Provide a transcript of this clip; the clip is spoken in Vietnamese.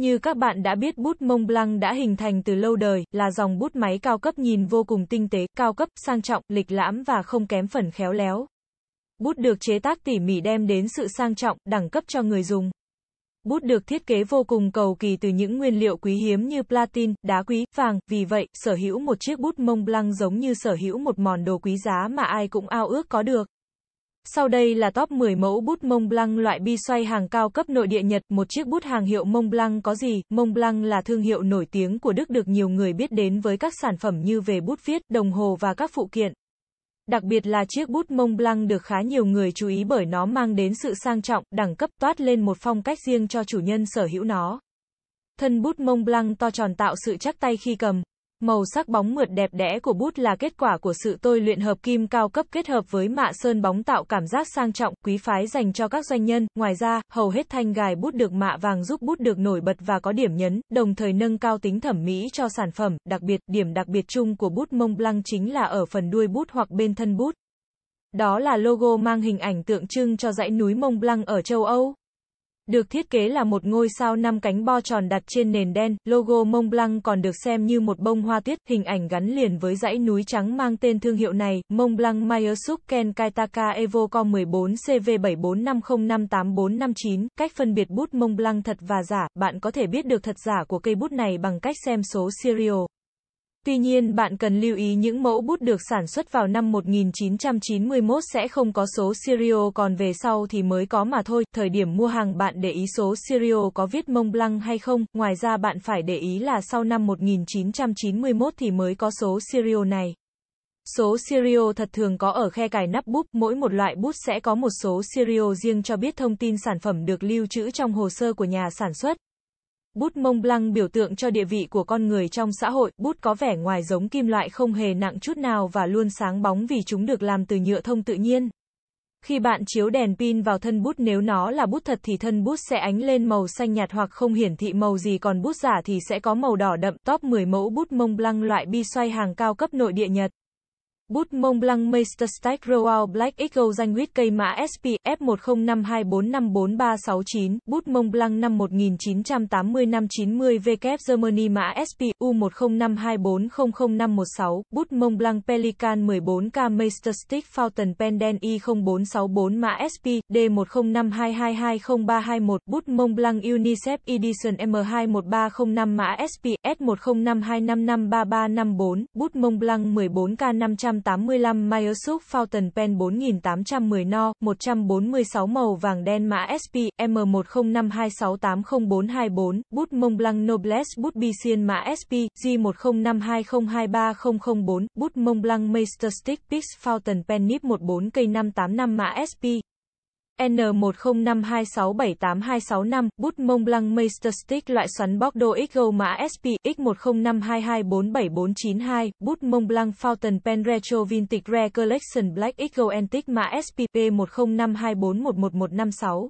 Như các bạn đã biết bút Mông Blanc đã hình thành từ lâu đời, là dòng bút máy cao cấp nhìn vô cùng tinh tế, cao cấp, sang trọng, lịch lãm và không kém phần khéo léo. Bút được chế tác tỉ mỉ đem đến sự sang trọng, đẳng cấp cho người dùng. Bút được thiết kế vô cùng cầu kỳ từ những nguyên liệu quý hiếm như platin, đá quý, vàng, vì vậy, sở hữu một chiếc bút Mông Blanc giống như sở hữu một món đồ quý giá mà ai cũng ao ước có được. Sau đây là top 10 mẫu bút Mông Blanc loại bi xoay hàng cao cấp nội địa Nhật. Một chiếc bút hàng hiệu Mông Blanc có gì? Mông Blanc là thương hiệu nổi tiếng của Đức được nhiều người biết đến với các sản phẩm như về bút viết, đồng hồ và các phụ kiện. Đặc biệt là chiếc bút Mông Blanc được khá nhiều người chú ý bởi nó mang đến sự sang trọng, đẳng cấp toát lên một phong cách riêng cho chủ nhân sở hữu nó. Thân bút Mông Blanc to tròn tạo sự chắc tay khi cầm, Màu sắc bóng mượt đẹp đẽ của bút là kết quả của sự tôi luyện hợp kim cao cấp kết hợp với mạ sơn bóng tạo cảm giác sang trọng, quý phái dành cho các doanh nhân. Ngoài ra, hầu hết thanh gài bút được mạ vàng giúp bút được nổi bật và có điểm nhấn, đồng thời nâng cao tính thẩm mỹ cho sản phẩm. Đặc biệt, điểm đặc biệt chung của bút mông blanc chính là ở phần đuôi bút hoặc bên thân bút. Đó là logo mang hình ảnh tượng trưng cho dãy núi Mông Blanc ở châu Âu. Được thiết kế là một ngôi sao năm cánh bo tròn đặt trên nền đen, logo Mont Blanc còn được xem như một bông hoa tuyết, hình ảnh gắn liền với dãy núi trắng mang tên thương hiệu này, Mont Blanc Mayersuk Ken Kaitaka Evocom 14 CV7450585459, cách phân biệt bút Mont Blanc thật và giả, bạn có thể biết được thật giả của cây bút này bằng cách xem số serial. Tuy nhiên, bạn cần lưu ý những mẫu bút được sản xuất vào năm 1991 sẽ không có số serial còn về sau thì mới có mà thôi. Thời điểm mua hàng bạn để ý số serial có viết mông blanc hay không. Ngoài ra bạn phải để ý là sau năm 1991 thì mới có số serial này. Số serial thật thường có ở khe cài nắp bút, mỗi một loại bút sẽ có một số serial riêng cho biết thông tin sản phẩm được lưu trữ trong hồ sơ của nhà sản xuất. Bút mông lăng biểu tượng cho địa vị của con người trong xã hội, bút có vẻ ngoài giống kim loại không hề nặng chút nào và luôn sáng bóng vì chúng được làm từ nhựa thông tự nhiên. Khi bạn chiếu đèn pin vào thân bút nếu nó là bút thật thì thân bút sẽ ánh lên màu xanh nhạt hoặc không hiển thị màu gì còn bút giả thì sẽ có màu đỏ đậm. Top 10 mẫu bút mông lăng loại bi xoay hàng cao cấp nội địa Nhật. Bút Mông Blanc Meisterstag Royal Black Eagle danh huyết cây mã SP F10524545369, bút Mông Blanc năm 1980 năm 90 W Germany mã SP U10524000516, bút Mông Blanc Pelican 14K Meisterstag Fountain Pendant E0464 mã SP D10522203221, bút Mông Blanc UNICEF Edition M21305 mã SP S10525553354, bút Mông Blanc 14K 500 185 Microsoft Fountain Pen 4810 No, 146 màu vàng đen mã SP, M105268044, bút Mông Blanc Noblesse bút Bicien mã SP, G10520230004, bút Mông Blanc Master Stick Pix Fountain Pen NIP 14 cây 585 mã SP, N1052678265, bút mông lăng Masterstick loại xoắn Bordeaux XGO mã SP X105224749, bút mông lăng Fountain Pen Retro Vintage Rare Collection Black XGO Antique mã SP P10524111156.